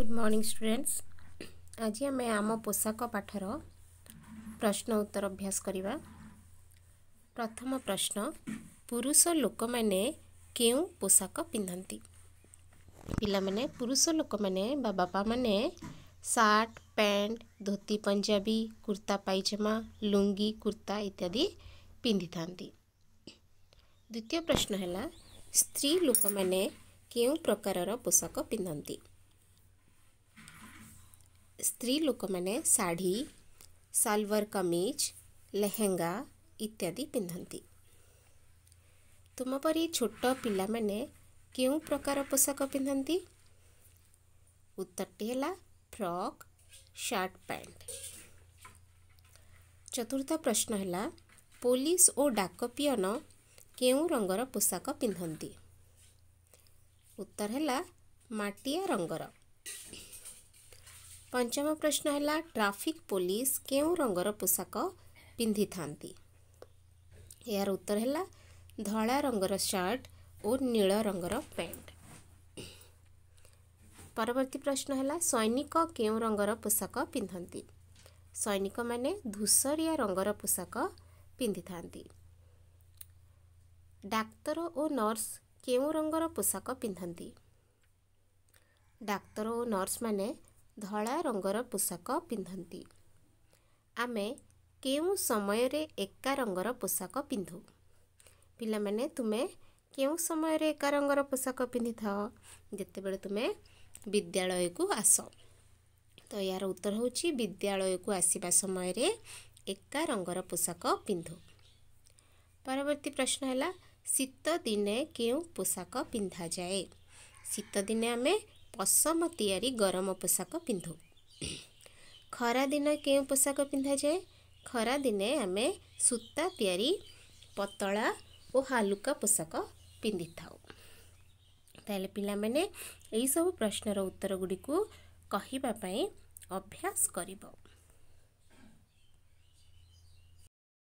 good morning students আজি আমি আম পোশাক পাঠর প্রশ্ন উত্তর অভ্যাস করা প্রথম প্রশ্ন পুরুষ লোক মানে কেউ পোশাক পিঁধতি ପିଲାମାନେ ପୁରୁଷ ଲୋକମାନେ ବା ବାପାମାନେ shirt pant dhoti Punjabi kurta pyjama lungi kurta ଇତ୍ୟାଦି ପିନ୍ଧିଥାନ୍ତି ଦ୍ୱିତୀୟ ପ୍ରଶ୍ନ ହେଲା ସ୍ତ୍ରୀ ଲୋକମାନେ କେଉଁ ପ୍ରକାରର ପୋଷାକ ପିନ୍ଧନ୍ତି ସ୍ତ୍ରୀ ଲୋକମାନେ ଶାଢ଼ୀ ସାଲୱାର କମିଜ ଲେହେଙ୍ଗା ଇତ୍ୟାଦି ପିନ୍ଧନ୍ତି ତୁମ ପରି ଛୋଟ ପିଲାମାନେ କେଉଁ ପ୍ରକାର ପୋଷାକ ପିନ୍ଧନ୍ତି ଉତ୍ତରଟି ହେଲା ଫ୍ରକ୍ ସାର୍ଟ ପ୍ୟାଣ୍ଟ ଚତୁର୍ଥ ପ୍ରଶ୍ନ ହେଲା ପୋଲିସ ଓ ଡାକ ପିଅନ କେଉଁ ରଙ୍ଗର ପୋଷାକ ପିନ୍ଧନ୍ତି ଉତ୍ତର ହେଲା ମାଟିଆ ରଙ୍ଗର ପଞ୍ଚମ ପ୍ରଶ୍ନ ହେଲା ଟ୍ରାଫିକ୍ ପୋଲିସ କେଉଁ ରଙ୍ଗର ପୋଷାକ ପିନ୍ଧିଥାନ୍ତି ଏହାର ଉତ୍ତର ହେଲା ଧଳା ରଙ୍ଗର ସାର୍ଟ ଓ ନୀଳ ରଙ୍ଗର ପ୍ୟାଣ୍ଟ ପରବର୍ତ୍ତୀ ପ୍ରଶ୍ନ ହେଲା ସୈନିକ କେଉଁ ରଙ୍ଗର ପୋଷାକ ପିନ୍ଧନ୍ତି ସୈନିକମାନେ ଧୂସରିଆ ରଙ୍ଗର ପୋଷାକ ପିନ୍ଧିଥାନ୍ତି ଡାକ୍ତର ଓ ନର୍ସ କେଉଁ ରଙ୍ଗର ପୋଷାକ ପିନ୍ଧନ୍ତି ଡାକ୍ତର ଓ ନର୍ସମାନେ ମାନେ ଧଳା ରଙ୍ଗର ପୋଷାକ ପିନ୍ଧନ୍ତି ଆମେ କେଉଁ ସମୟରେ ଏକା ରଙ୍ଗର ପୋଷାକ ପିନ୍ଧୁ ପିଲାମାନେ ତୁମେ କେଉଁ ସମୟରେ ଏକା ରଙ୍ଗର ପୋଷାକ ପିନ୍ଧିଥାଅ ଯେତେବେଳେ ତୁମେ ବିଦ୍ୟାଳୟକୁ ଆସ ତ ଏହାର ଉତ୍ତର ହେଉଛି ବିଦ୍ୟାଳୟକୁ ଆସିବା ସମୟରେ ଏକା ରଙ୍ଗର ପୋଷାକ ପିନ୍ଧୁ ପରବର୍ତ୍ତୀ ପ୍ରଶ୍ନ ହେଲା ଶୀତ ଦିନେ କେଉଁ ପୋଷାକ ପିନ୍ଧାଯାଏ ଶୀତଦିନେ ଆମେ ପଶମ ତିଆରି ଗରମ ପୋଷାକ ପିନ୍ଧୁ ଖରାଦିନ କେଉଁ ପୋଷାକ ପିନ୍ଧାଯାଏ ଖରାଦିନେ ଆମେ ସୂତା ତିଆରି ପତଳା ଓ ହାଲୁକା ପୋଷାକ ପିନ୍ଧିଥାଉ ତାହେଲେ ପିଲାମାନେ ଏହିସବୁ ପ୍ରଶ୍ନର ଉତ୍ତର ଗୁଡ଼ିକୁ କହିବା ପାଇଁ ଅଭ୍ୟାସ କରିବ